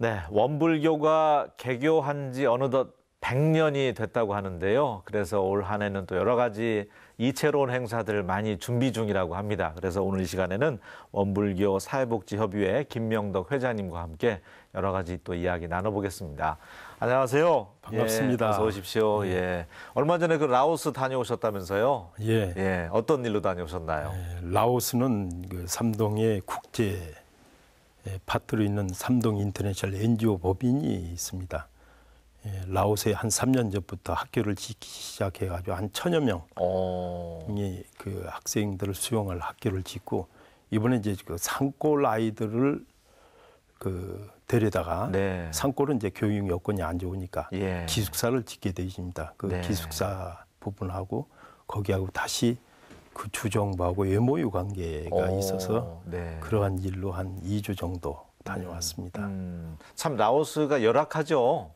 네, 원불교가 개교한 지 어느덧 100년이 됐다고 하는데요. 그래서 올 한 해는 또 여러 가지 이채로운 행사들을 많이 준비 중이라고 합니다. 그래서 오늘 이 시간에는 원불교 사회복지협의회 김명덕 회장님과 함께 여러 가지 또 이야기 나눠보겠습니다. 안녕하세요. 반갑습니다. 예, 어서 오십시오. 예. 예. 얼마 전에 그 라오스 다녀오셨다면서요? 예. 예. 어떤 일로 다녀오셨나요? 예, 라오스는 그 삼동의 국제 예, 파트로 있는 삼동 인터내셔널 NGO 법인이 있습니다. 예, 라오스에 한 3년 전부터 학교를 짓기 시작해가지고 한 천여 명이 어. 오. 그 학생들을 수용할 학교를 짓고 이번에 이제 그 산골 아이들을 그 데려다가 네. 산골은 이제 교육 여건이 안 좋으니까 예. 기숙사를 짓게 되십니다. 그 네. 기숙사 부분하고 거기하고 다시 그 주정부하고 외모유 관계가 오, 있어서 네. 그러한 일로 한 2주 정도 다녀왔습니다. 음, 음, 참 라오스가 열악하죠.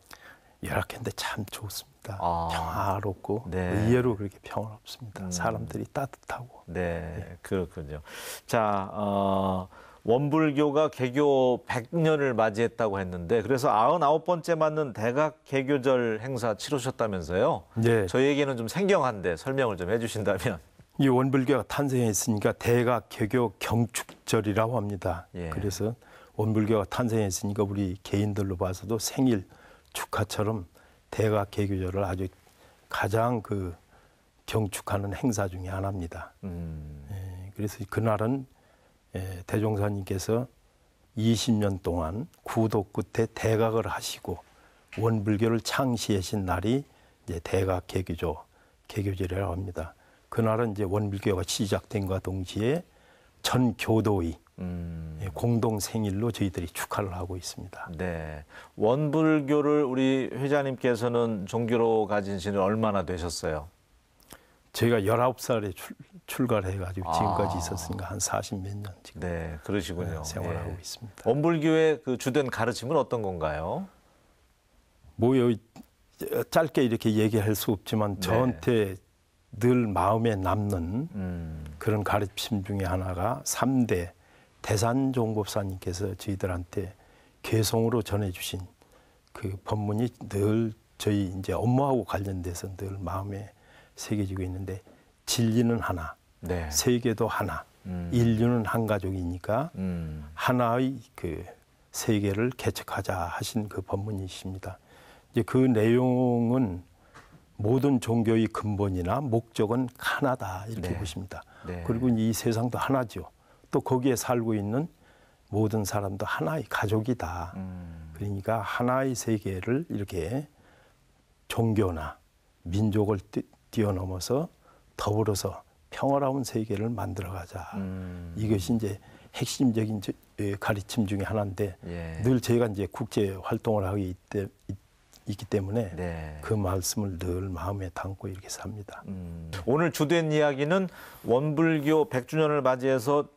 열악했는데 참 좋습니다. 아, 평화롭고 네. 의외로 그렇게 평화롭습니다. 음. 사람들이 따뜻하고. 네, 네. 그렇군요. 자, 어, 원불교가 개교 100년을 맞이했다고 했는데 그래서 99번째 맞는 대각 개교절 행사 치르셨다면서요? 네. 저희에게는 좀 생경한데 설명을 좀 해주신다면. 이 원불교가 탄생했으니까 대각개교 경축절이라고 합니다. 예. 그래서 원불교가 탄생했으니까 우리 개인들로 봐서도 생일 축하처럼 대각개교절을 아주 가장 그 경축하는 행사 중에 하나입니다. 음. 예, 그래서 그날은 예, 대종사님께서 20년 동안 구도 끝에 대각을 하시고 원불교를 창시하신 날이 이제 대각 개교조 개교절이라고 합니다. 그날은 이제 원불교가 시작된과 동시에 전 교도의 음. 예, 공동 생일로 저희들이 축하를 하고 있습니다. 네. 원불교를 우리 회장님께서는 종교로 가진 지는 얼마나 되셨어요? 저가 19살에 출, 가를 해가지고 지금까지 아. 있었으니까 한40몇년 지금. 네, 그러시군요. 생활하고 네. 예. 있습니다. 원불교의 그 주된 가르침은 어떤 건가요? 뭐, 짧게 이렇게 얘기할 수 없지만 네. 저한테 늘 마음에 남는 음. 그런 가르침 중에 하나가 3대 대산 종법사님께서 저희들한테 개성으로 전해주신 그 법문이 늘 저희 이제 업무하고 관련돼서 늘 마음에 새겨지고 있는데 진리는 하나, 네. 세계도 하나, 음. 인류는 한 가족이니까 음. 하나의 그 세계를 개척하자 하신 그 법문이십니다. 이제 그 내용은 모든 종교의 근본이나 목적은 하나다 이렇게 네. 보십니다. 네. 그리고 이 세상도 하나죠. 또 거기에 살고 있는 모든 사람도 하나의 가족이다. 음. 그러니까 하나의 세계를 이렇게 종교나 민족을 뛰, 어넘어서 더불어서 평화로운 세계를 만들어가자. 음. 이것이 이제 핵심적인 예, 가르침 중의 하나인데 예. 늘 저희가 이제 국제 활동을 하기 때, 있기 때문에 네. 그 말씀을 늘 마음에 담고 이렇게 삽니다. 음. 오늘 주된 이야기는 원불교 100주년을 맞이해서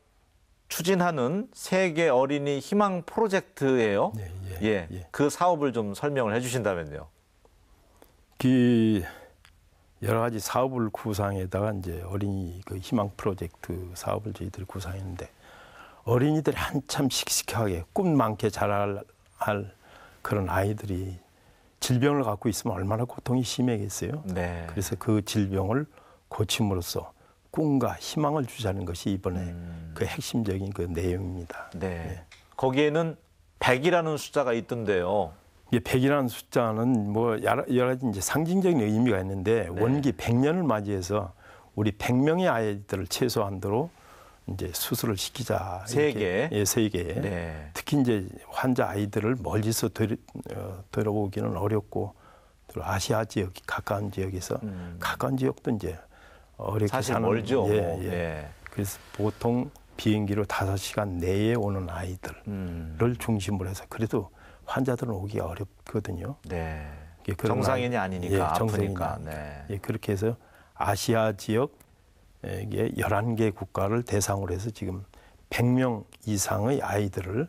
추진하는 세계 어린이 희망 프로젝트예요. 네, 예, 예, 예, 그 사업을 좀 설명을 해주신다면요. 그 여러 가지 사업을 구상에다가 이제 어린이 그 희망 프로젝트 사업을 저희들이 구상했는데 어린이들이 한참 씩씩하게 꿈 많게 자랄 할 그런 아이들이 질병을 갖고 있으면 얼마나 고통이 심해겠어요. 네. 그래서 그 질병을 고침으로써 꿈과 희망을 주자는 것이 이번에 음. 그 핵심적인 그 내용입니다. 네. 네. 거기에는 100이라는 숫자가 있던데요. 100이라는 예, 숫자는 뭐 여러 가지 이제 상징적인 의미가 있는데 네. 원기 100년을 맞이해서 우리 100명의 아이들을 최소한도로 이제 수술을 시키자. 세계 예, 세 개. 네. 특히 이제 환자 아이들을 멀리서 들여, 어, 들어보기는 어렵고 또 아시아 지역 가까운 지역에서 음. 가까운 지역도 이제 어렵게 사실 사는 멀죠. 뭐. 예, 예. 네. 그래서 보통 비행기로 5 시간 내에 오는 아이들을 음. 중심으로 해서 그래도 환자들은 오기 어렵거든요. 네. 예, 예, 정상인이 아니니까 예, 정상인이, 아프니까. 네. 예, 그렇게 해서 아시아 지역 이게 11개 국가를 대상으로 해서 지금 100명 이상의 아이들을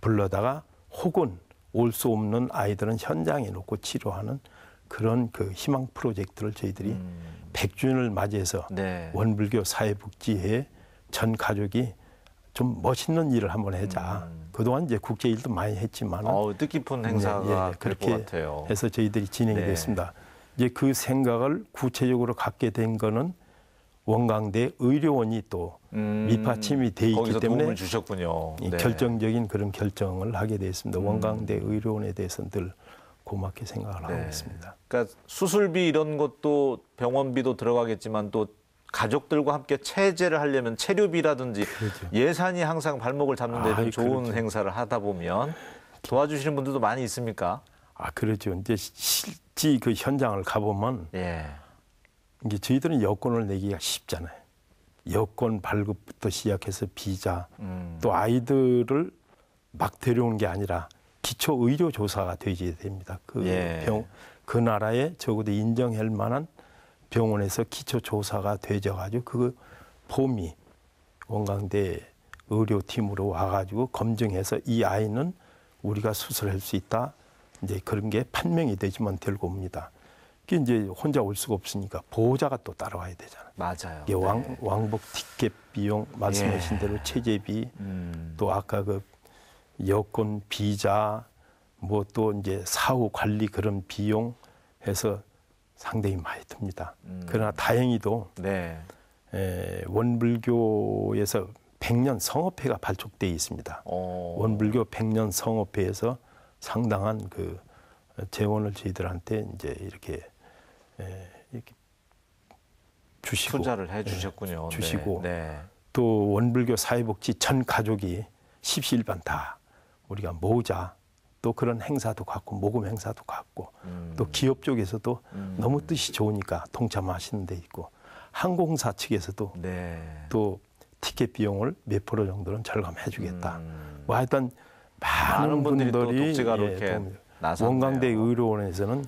불러다가 혹은 올 수 없는 아이들은 현장에 놓고 치료하는 그런 그 희망 프로젝트를 저희들이 음. 100주년을 맞이해서 네. 원불교 사회복지회 전 가족이 좀 멋있는 일을 한번 해자. 음. 그동안 이제 국제 일도 많이 했지만 어, 뜻깊은 네, 행사가 예, 예, 그렇게 해서 저희들이 진행이 네. 됐습니다. 이제 그 생각을 구체적으로 갖게 된 거는 원광대 의료원이 또 음, 밑받침이 돼 있기 때문에 도움을 주셨군요. 네. 결정적인 그런 결정을 하게 되어 있습니다. 음. 원광대 의료원에 대해서는 늘 고맙게 생각을 하고 네. 있습니다. 그러니까 수술비 이런 것도 병원비도 들어가겠지만 또 가족들과 함께 체제를 하려면 체류비라든지 그렇죠. 예산이 항상 발목을 잡는 데는 좋은 그렇죠. 행사를 하다 보면 도와주시는 분들도 많이 있습니까? 아 그렇죠. 이제 실제그 현장을 가보면 예. 이게 저희들은 여권을 내기가 쉽잖아요. 여권 발급부터 시작해서 비자, 음. 또 아이들을 막데려온게 아니라 기초 의료 조사가 되어야 됩니다. 그 예. 병, 그 나라에 적어도 인정할 만한 병원에서 기초 조사가 되져가지고 그 봄이 원광대 의료팀으로 와가지고 검증해서 이 아이는 우리가 수술할 수 있다. 이제 그런 게 판명이 되지만 될겁니다 쉽게 이제 혼자 올 수가 없으니까 보호자가 또 따라와야 되잖아요. 맞아요. 이게 왕, 네. 왕복 티켓 비용 말씀하신 예. 대로 체제비 음. 또 아까 그 여권 비자 뭐 또 이제 사후 관리 그런 비용 해서 상당히 많이 듭니다. 음. 그러나 다행히도 네. 에, 원불교에서 백년 성업회가 발족돼 있습니다. 오. 어. 원불교 백년 성업회에서 상당한 그 재원을 저희들한테 이제 이렇게 예, 이렇게 주시고 투자를 해 예, 주셨군요. 네, 주시고 네. 또 원불교 사회복지 전 가족이 십시일반 다 우리가 모으자 또 그런 행사도 갖고 모금 행사도 갖고 음. 또 기업 쪽에서도 음. 너무 뜻이 좋으니까 동참하시는 데 있고 항공사 측에서도 네. 또 티켓 비용을 몇 프로 정도는 절감해 주겠다. 음. 뭐 하여튼 많은, 많은 분들이, 분들이 독재가 예, 이렇게 원광대 의료원에서는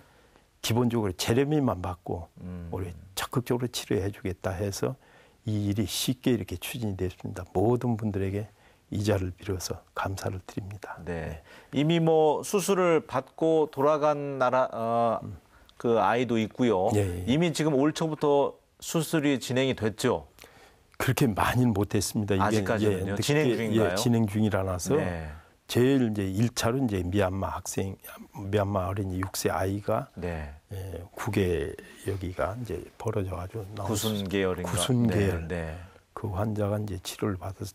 기본적으로 재료미만 받고 음. 우리 적극적으로 치료해 주겠다 해서 이 일이 쉽게 이렇게 추진이 됐습니다. 모든 분들에게 이자를 빌어서 감사를 드립니다. 네. 네. 이미 뭐 수술을 받고 돌아간 나라 어, 음. 그 아이도 있고요. 예, 예, 예. 이미 지금 올 초부터 수술이 진행이 됐죠. 그렇게 많이는 못했습니다. 아직까지는 예, 진행 중인가요? 예, 진행 중이라서. 네. 제일 이제 1차로 이제 미얀마 학생, 미얀마 어린이 6세 아이가 네. 예, 국외 여기가 이제 벌어져가지고 구순 계열인가 구순 네, 계열 네, 네. 그 환자가 이제 치료를 받아서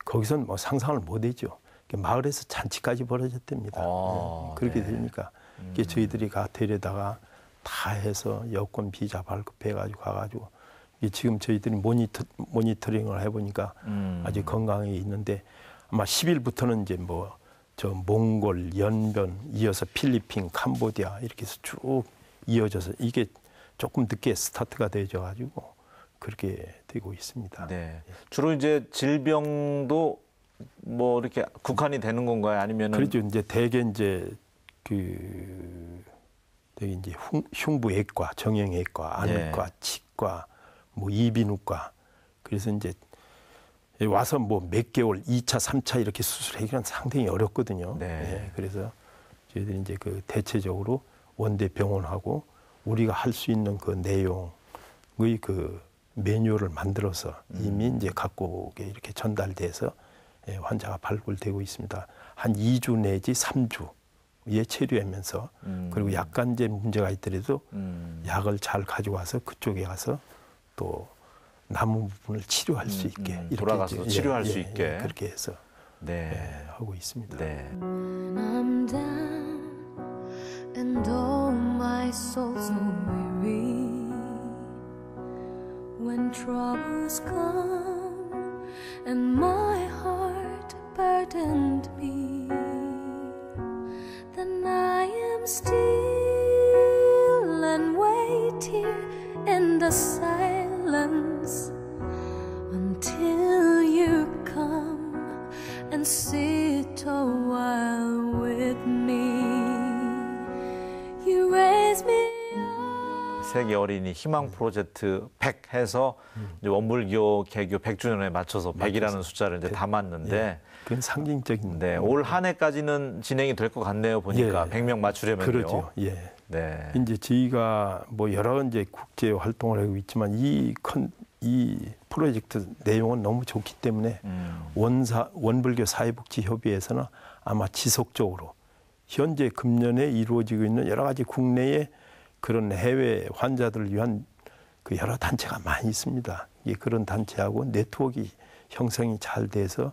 참거기서는뭐 상상을 못했죠. 마을에서 잔치까지 벌어졌답니다. 아, 예, 그렇게 네. 되니까 음. 저희들이 가데에다가다 해서 여권 비자 발급해가지고 가가지고 지금 저희들이 모니터, 모니터링을 해보니까 음. 아직건강하 있는데 아마 10일부터는 이제 뭐 저 몽골, 연변, 이어서 필리핀, 캄보디아 이렇게 해서 쭉 이어져서 이게 조금 늦게 스타트가 되져 가지고 그렇게 되고 있습니다. 네. 주로 이제 질병도 뭐 이렇게 국한이 되는 건가요? 아니면은 그렇죠. 이제 대개 이제 그 되게 이제 흉부외과, 정형외과, 안과, 네. 치과, 뭐 이비인후과 그래서 이제 예, 와서 뭐 몇 개월, 2차, 3차 이렇게 수술하기는 상당히 어렵거든요. 네. 예, 그래서 저희들이 이제 그 대체적으로 원대 병원하고 우리가 할 수 있는 그 내용의 그메뉴를 만들어서 음. 이미 음. 이제 각국에 이렇게 전달돼서 예, 환자가 발굴되고 있습니다. 한 2주 내지 3주에 체류하면서 음. 그리고 약간 이제 문제가 있더라도 음. 약을 잘 가져와서 그쪽에 가서 또 남은 부분을 치료할 수 있게 음, 돌아가서 이렇게, 치료할 예, 수 있게 그렇게 해서 네. 하고 있습니다. 네. When troubles come and my heart burdened me, then I am still and wait here in the silence. silence until you come and see. 세계 어린이 희망 네. 프로젝트 100 해서 원불교 개교 100주년에 맞춰서 100이라는 숫자를 이제 담았는데 예. 그건 상징적인. 네, 음. 올한 해까지는 진행이 될 것 같네요. 보니까 예. 100명 맞추려면요. 그렇죠. 예. 네. 이제 저희가 뭐 여러 이제 국제 활동을 하고 있지만 이 큰 이 프로젝트 내용은 너무 좋기 때문에 음. 원사 원불교 사회복지 협의회에서는 아마 지속적으로 현재 금년에 이루어지고 있는 여러 가지 국내의 그런 해외 환자들을 위한 그 여러 단체가 많이 있습니다. 예, 그런 단체하고 네트워크 형성이 잘 돼서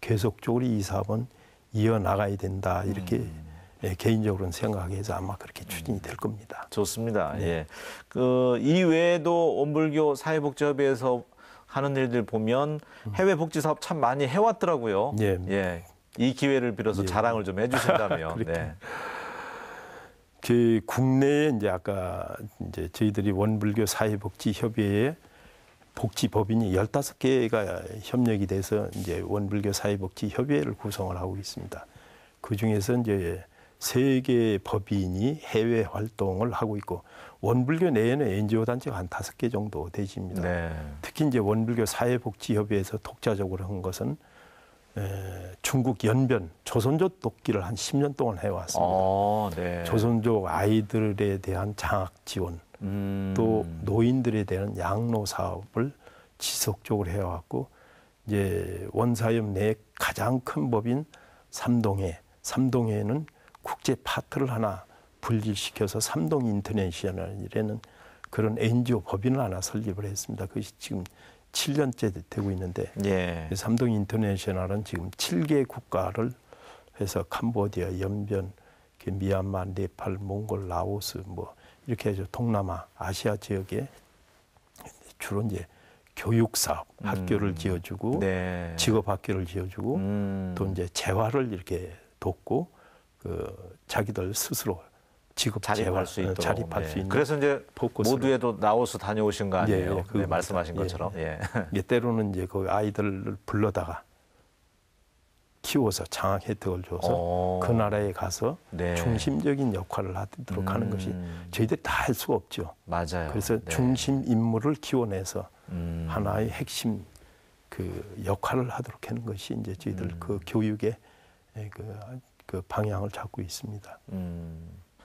계속적으로 이 사업은 이어나가야 된다 이렇게 음. 예, 개인적으로는 생각해서 아마 그렇게 추진이 될 겁니다. 좋습니다. 네. 예. 그 이외에도 온불교 사회복지협에서 의 하는 일들 보면 음. 해외 복지 사업 참 많이 해왔더라고요. 예. 예. 이 기회를 빌어서 예. 자랑을 좀 해주신다면. 그렇죠. 네. 그 국내에 이제 아까 이제 저희들이 원불교 사회복지협의회에 복지법인이 1 5 개가 협력이 돼서 이제 원불교 사회복지협의회를 구성을 하고 있습니다. 그 중에서 이제 세개 법인이 해외 활동을 하고 있고 원불교 내에는 NGO 단체가 한 다섯 개 정도 되십니다. 네. 특히 이제 원불교 사회복지협의회에서 독자적으로 한 것은 중국 연변 조선족 돕기를 한 10년 동안 해왔습니다. 아, 네. 조선족 아이들에 대한 장학 지원, 음. 또 노인들에 대한 양로 사업을 지속적으로 해왔고 이제 원사협 내 가장 큰 법인 삼동회, 삼동회는 국제 파트를 하나 분리시켜서 삼동 인터내셔널이라는 그런 NGO 법인을 하나 설립을 했습니다. 그것이 지금 7년째 되고 있는데 예. 삼동 인터내셔널은 지금 7개 국가를 해서 캄보디아, 연변, 미얀마, 네팔, 몽골, 라오스 뭐 이렇게 해서 동남아, 아시아 지역에 주로 이제 교육 사업, 음. 학교를 지어주고 네. 직업 학교를 지어주고 음. 또 이제 재활을 이렇게 돕고 그 자기들 스스로 직업 자립할 수 네, 있도록 자립할 네. 수 있는 그래서 이제 모두에도 나와서 다녀오신 거 아니에요? 예, 예, 그 네, 말씀하신 예. 것처럼 예. 예. 예. 때로는 이제 그 아이들을 불러다가 키워서 장학 혜택을 줘서 오. 어. 그 나라에 가서 네. 중심적인 역할을 하도록 음. 하는 것이 음. 저희들이 다할 수가 없죠. 맞아요. 그래서 네. 중심 인물을 키워내서 음. 하나의 핵심 그 역할을 하도록 하는 것이 이제 저희들 음. 그 교육의 예, 그, 그 방향을 잡고 있습니다. 음. 뭐뭐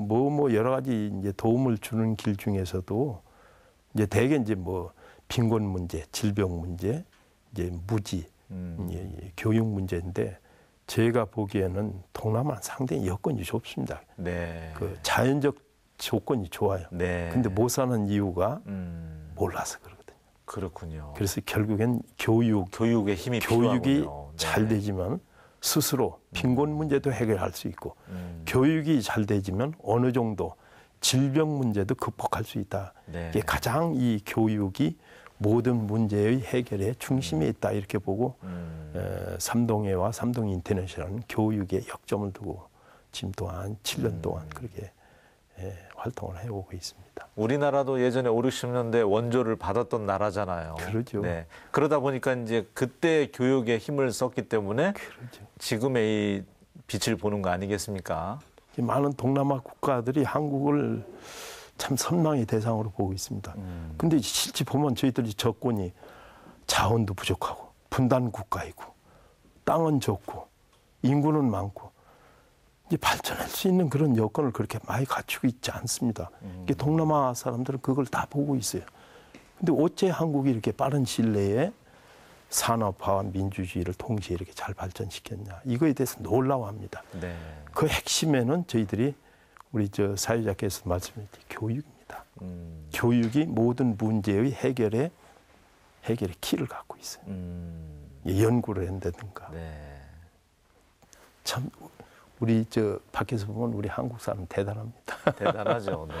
예, 뭐뭐 뭐 여러 가지 이제 도움을 주는 길 중에서도 이제 대개 이제 뭐 빈곤 문제, 질병 문제, 이제 무지, 음. 예, 예, 교육 문제인데 제가 보기에는 동남아 상당히 여건이 좋습니다. 네. 그 자연적 조건이 좋아요. 네. 근데 못 사는 이유가 음. 몰라서 그러거든요. 그렇군요. 그래서 결국엔 교육, 교육의 힘이 교육이 필요하군요. 잘 네. 되지만 스스로 빈곤 문제도 해결할 수 있고 음. 교육이 잘 되지면 어느 정도 질병 문제도 극복할 수 있다. 네. 이게 가장 이 교육이 모든 문제의 해결의 중심에 음. 있다 이렇게 보고 음. 에, 삼동회와 삼동 인터내셔널 교육에 역점을 두고 지금 또한 7년 음. 동안 그렇게 예, 활동을 해오고 있습니다. 우리나라도 예전에 5, 0 60년대 원조를 받았던 나라잖아요. 그러죠. 네. 그러다 보니까 이제 그때 교육에 힘을 썼기 때문에 그러죠. 지금의 이 빛을 보는 거 아니겠습니까? 많은 동남아 국가들이 한국을 참 선망의 대상으로 보고 있습니다. 음. 근데 실제 보면 저희들이 적군이 자원도 부족하고 분단 국가이고 땅은 적고 인구는 많고 발전할 수 있는 그런 여건을 그렇게 많이 갖추고 있지 않습니다. 음. 동남아 사람들은 그걸 다 보고 있어요. 근데 어째 한국이 이렇게 빠른 시일 내에 산업화와 민주주의를 동시에 이렇게 잘 발전시켰냐. 이거에 대해서 놀라워합니다. 네. 그 핵심에는 저희들이 우리 저 사회자께서 말씀했듯이 교육입니다. 음. 교육이 모든 문제의 해결에 해결의 키를 갖고 있어요. 음. 연구를 한다든가. 네. 참 우리 저 밖에서 보면 우리 한국 사람 대단합니다. 대단하죠. 네.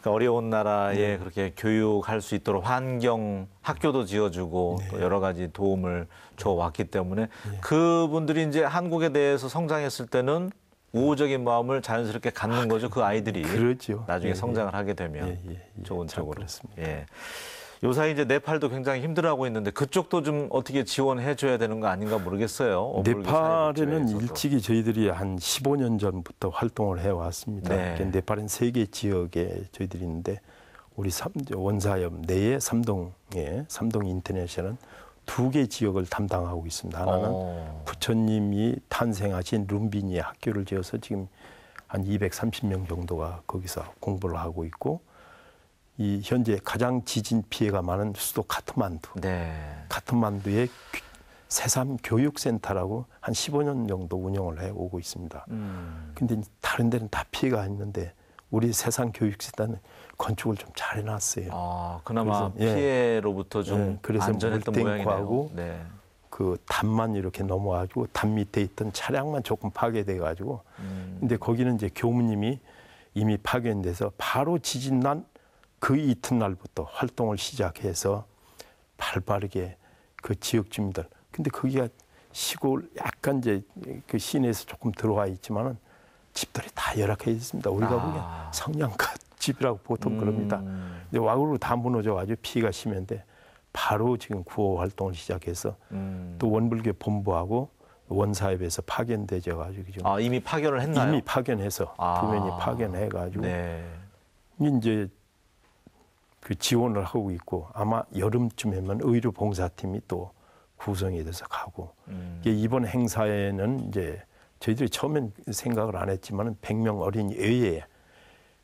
그러니까 어려운 나라에 네. 그렇게 교육할 수 있도록 환경 학교도 지어주고 네. 또 여러 가지 도움을 줘 왔기 때문에 네. 그분들이 이제 한국에 대해서 성장했을 때는 우호적인 마음을 자연스럽게 갖는 아, 거죠. 그 아이들이 그렇죠. 나중에 네, 네. 성장을 하게 되면 예, 예, 예. 좋은 쪽으로. 그렇습니다. 예. 요사이 이제 네팔도 굉장히 힘들어하고 있는데 그쪽도 좀 어떻게 지원해 줘야 되는 거 아닌가 모르겠어요. 네팔에는 일찍이 저희들이 한 15년 전부터 활동을 해 왔습니다. 네. 그러니까 네팔은 세계 지역에 저희들이 있는데 우리 삼 원사협 내에 삼동에 삼동 인터내셔널 두개 지역을 담당하고 있습니다. 하나는 오. 어. 부처님이 탄생하신 룸비니 학교를 지어서 지금 한 230명 정도가 거기서 공부를 하고 있고 이 현재 가장 지진 피해가 많은 수도 카트만두. 네. 카트만두의 새삼 교육센터라고 한 15년 정도 운영을 해 오고 있습니다. 음. 근데 다른 데는 다 피해가 있는데 우리 세상 교육센터는 건축을 좀 잘 해놨어요. 아, 그나마 그래서, 예. 피해로부터 예. 좀 예. 안전했던 모양이네요. 네. 그 담만 이렇게 넘어가지고 담 밑에 있던 차량만 조금 파괴돼 가지고 음. 근데 거기는 이제 교무님이 이미 파견돼서 바로 지진 난그 이튿날부터 활동을 시작해서 발빠르게 그 지역 주민들 근데 거기가 시골 약간 이제 그 시내에서 조금 들어와 있지만은 집들이 다 열악해 있습니다. 우리가 아. 보면 성냥가 집이라고 보통 음. 그럽니다. 근데 와구로 다 무너져 가지고 피가 심한데 바로 지금 구호 활동을 시작해서 음. 또 원불교 본부하고 원사협에서 파견되져 가지고 지금 아 이미 파견을 했나요? 이미 파견해서 아. 두 면이 파견해 가지고 네. 이제 그 지원을 하고 있고 아마 여름쯤에만 의료 봉사팀이 또 구성이 돼서 가고 음. 이번 행사에는 이제 저희들이 처음엔 생각을 안 했지만 100명 어린이 외에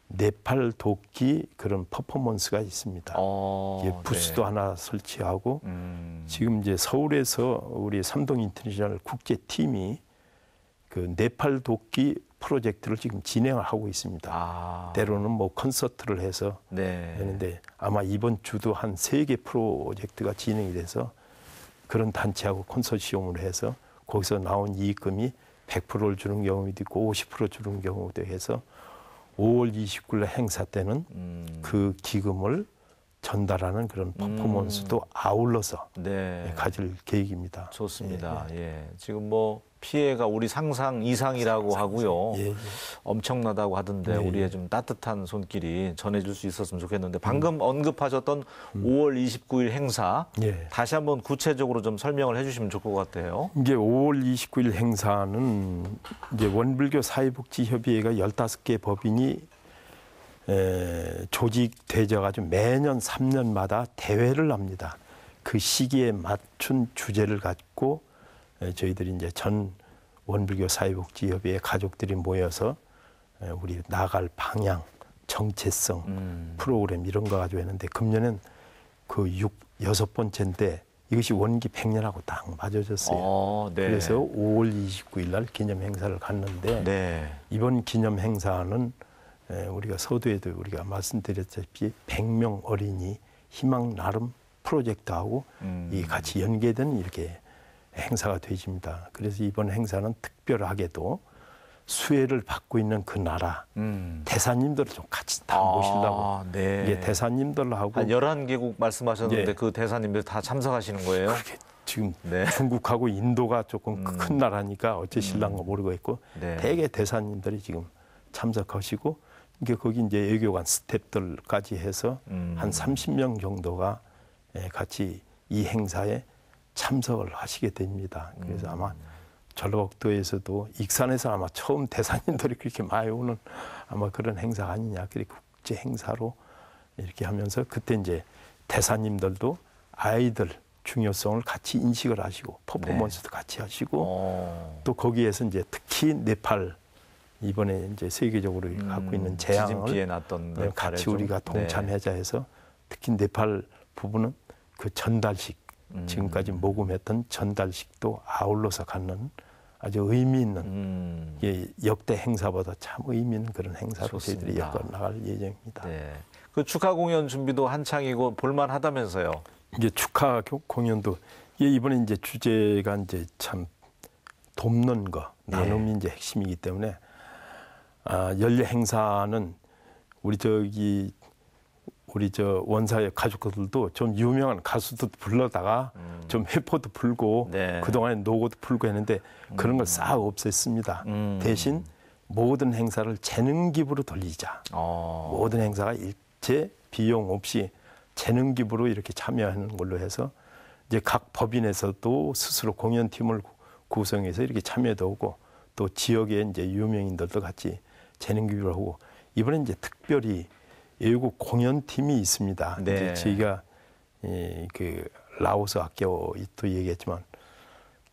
네팔 도끼 그런 퍼포먼스가 있습니다. 어, 예, 부스도 네. 하나 설치하고 음. 지금 이제 서울에서 우리 삼동 인터내셔널 국제 팀이 그 네팔 도끼 프로젝트를 지금 진행하고 있습니다. 아. 때로는 뭐 콘서트를 해서 네. 는데 아마 이번 주도 한 세 개 프로젝트가 진행이 돼서 그런 단체하고 콘소시엄을 해서 거기서 나온 이익금이 100%를 주는 경우도 있고 50% 주는 경우도 해서 5월 29일 행사 때는 음. 그 기금을 전달하는 그런 퍼포먼스도 음. 아울러서 네. 예, 가질 계획입니다. 좋습니다. 예, 예. 예. 지금 뭐 피해가 우리 상상 이상이라고 하고요. 예, 예. 엄청나다고 하던데 예, 우리의 좀 따뜻한 손길이 전해질수 있었으면 좋겠는데 음. 방금 음. 언급하셨던 음. 5월 29일 행사 예. 다시 한번 구체적으로 좀 설명을 해주시면 좋을 것 같아요. 이게 5월 29일 행사는 이제 원불교 사회복지협의회가 15개 법인이 에, 조직 되저가지고 매년 3년마다 대회를 합니다. 그 시기에 맞춘 주제를 갖고 저희들이 이제 전 원불교 사회복지협의회 가족들이 모여서 우리 나갈 방향, 정체성 음. 프로그램 이런 거 가지고 했는데 금년엔 그 6, 여섯 번째인데 이것이 원기 백년하고딱 맞아졌어요. 어, 네. 그래서 5월 29일 날 기념 행사를 갔는데 네. 이번 기념 행사는 우리가 서두에도 우리가 말씀드렸다시피 100명 어린이 희망 나름 프로젝트하고 음. 이 같이 연계된 이렇게 행사가 되집니다. 그래서 이번 행사는 특별하게도 수혜를 받고 있는 그 나라 음. 대사님들을 좀 같이 다 아, 모시려고 네. 이 예, 대사님들하고 한 11개국 말씀하셨는데 네. 그 대사님들 다 참석하시는 거예요? 지금 네. 중국하고 인도가 조금 음. 큰 나라니까 어째 실랑가 음. 모르겠고 네. 대개 대사님들이 지금 참석하시고 이게 거기 이제 외교관 스탭들까지 해서 음. 한 30명 정도가 예, 같이 이 행사에 참석을 하시게 됩니다. 그래서 음. 아마 전라북도에서도 익산에서 아마 처음 대사님들이 그렇게 많이 오는 아마 그런 행사 아니냐. 그리 고 국제 행사로 이렇게 하면서 그때 이제 대사님들도 아이들 중요성을 같이 인식을 하시고 퍼포먼스도 네. 같이 하시고 오. 어. 또 거기에서 이제 특히 네팔 이번에 이제 세계적으로 음, 갖고 있는 재앙을 네, 네, 같이 우리가 네. 동참해자 해서 네. 특히 네팔 부분은 그 전달식 음. 지금까지 모금했던 전달식도 아울러서 갖는 아주 의미 있는 음. 예, 역대 행사보다 참 의미 있는 그런 행사로 저희들이 엮어 나갈 예정입니다. 네. 그 축하 공연 준비도 한창이고 볼만하다면서요. 이제 축하 공연도 예, 이번에 이제 주제가 이제 참 돕는 거 네. 나눔이 네. 이제 핵심이기 때문에 아, 연례 행사는 우리 저기 우리 저 원사의 가족들도 좀 유명한 가수도 불러다가 음. 좀 해포도 풀고 네. 그동안에 노고도 풀고 했는데 그런 걸싹 음. 없앴습니다. 음. 대신 모든 행사를 재능 기부로 돌리자. 어. 모든 행사가 일체 비용 없이 재능 기부로 이렇게 참여하는 걸로 해서 이제 각 법인에서도 스스로 공연팀을 구성해서 이렇게 참여도 하고또 지역의 이제 유명인들도 같이 재능 기부를 하고 이번에 이제 특별히 예유곡 공연팀이 있습니다. 네. 이제 저희가 이그 예, 라오스 아껴 또 얘기했지만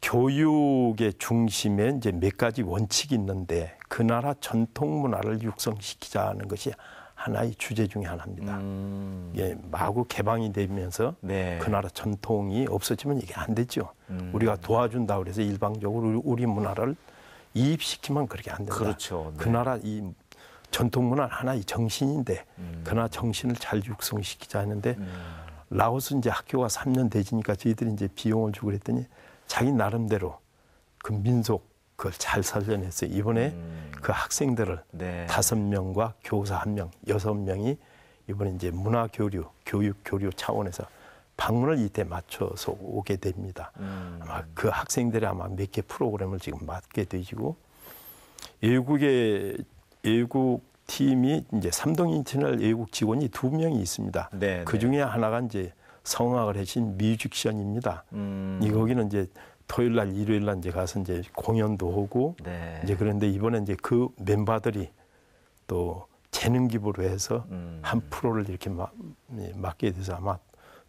교육의 중심에 이제 몇 가지 원칙이 있는데 그 나라 전통 문화를 육성시키자는 것이 하나의 주제 중의 하나입니다. 음. 예, 마구 개방이 되면서 네. 그 나라 전통이 없어지면 이게 안 되죠. 음. 우리가 도와준다 그래서 일방적으로 우리 문화를 이입시키면 그렇게 안 된다. 그렇죠. 그 네. 그 나라 이 전통문화 는 하나의 정신인데 음. 그러나 정신을 잘 육성시키자 하는데 음. 라오스 이제 학교가 3년 돼지니까 저희들이 이제 비용을 주고 그랬더니 자기 나름대로 그 민속 그걸 잘 살려냈어. 요 이번에 음. 그 학생들을 네. 다섯 네. 명과 교사 한 명, 여섯 명이 이번에 이제 문화 교류, 교육 교류 차원에서 방문을 이때 맞춰서 오게 됩니다. 음. 아마 그 학생들이 아마 몇 개 프로그램을 지금 맡게 되시고 외국에 외국 팀이 이제 삼동 인터널 외국 직원이 두 명이 있습니다. 네, 네. 그 중에 하나가 이제 성악을 하신 뮤직션입니다. 음. 이 거기는 이제 토요일 날, 일요일 날 이제 가서 이제 공연도 하고 네. 이제 그런데 이번에 이제 그 멤버들이 또 재능 기부로 해서 음. 한 프로를 이렇게 마, 예, 맡게 돼서 아마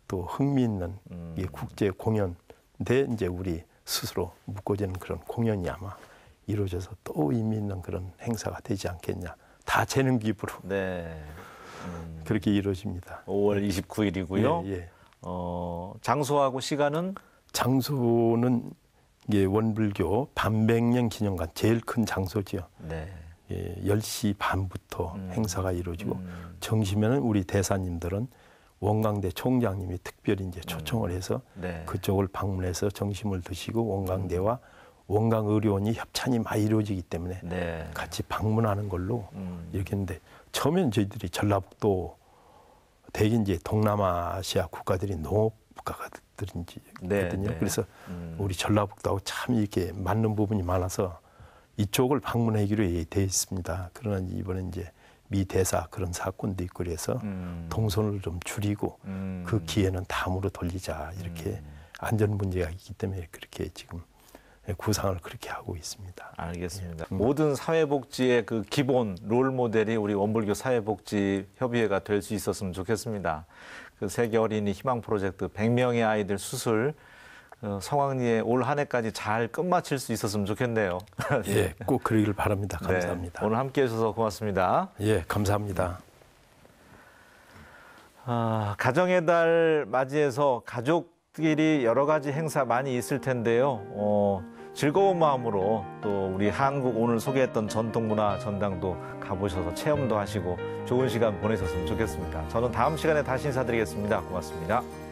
또 흥미있는 음. 국제 공연 대 이제 우리 스스로 묶어지는 그런 공연이 아마 이루어져서 또 의미 있는 그런 행사가 되지 않겠냐. 다 재능 기부로. 네. 음. 그렇게 이루어집니다. 5월 29일이고요. 예, 예. 어, 장소하고 시간은 장소는 예, 원불교 반백년 기념관 제일 큰 장소지요. 네. 예, 10시 반부터 음. 행사가 이루어지고 음. 정시면은 우리 대사님들은 원광대 총장님이 특별히 이제 초청을 해서 네. 그쪽을 방문해서 정심을 드시고 원광대와 음. 원광 의료원이 협찬이 많이 이루어지기 때문에 네. 같이 방문하는 걸로 음. 이렇게 했는데 처음엔 저희들이 전라북도 대개 이제 동남아시아 국가들이 농업 국가들인지 그랬 네, 거든요. 네. 그래서 음. 우리 전라북도하고 참 이렇게 맞는 부분이 많아서 이쪽을 방문하기로 예, 돼 있습니다. 그러나 이번에 이제 미 대사 그런 사건도 있고 그래서 음. 동선을 좀 줄이고 음. 그 기회는 다음으로 돌리자 이렇게 음. 안전 문제가 있기 때문에 그렇게 지금 구상을 네, 그 그렇게 하고 있습니다. 알겠습니다. 예. 모든 사회복지의 그 기본 롤 모델이 우리 원불교 사회복지 협의회가 될 수 있었으면 좋겠습니다. 그 세계 어린이 희망 프로젝트 100명의 아이들 수술 어, 성황리에 올 한해까지 잘 끝마칠 수 있었으면 좋겠네요. 예, 꼭 그러길 바랍니다. 네, 감사합니다. 네, 오늘 함께 해주셔서 고맙습니다. 예, 감사합니다. 아, 가정의 달 맞이해서 가족끼리 여러 가지 행사 많이 있을 텐데요. 어, 즐거운 마음으로 또 우리 한국 오늘 소개했던 전통문화 전당도 가보셔서 체험도 하시고 좋은 시간 보내셨으면 좋겠습니다. 저는 다음 시간에 다시 인사드리겠습니다. 고맙습니다.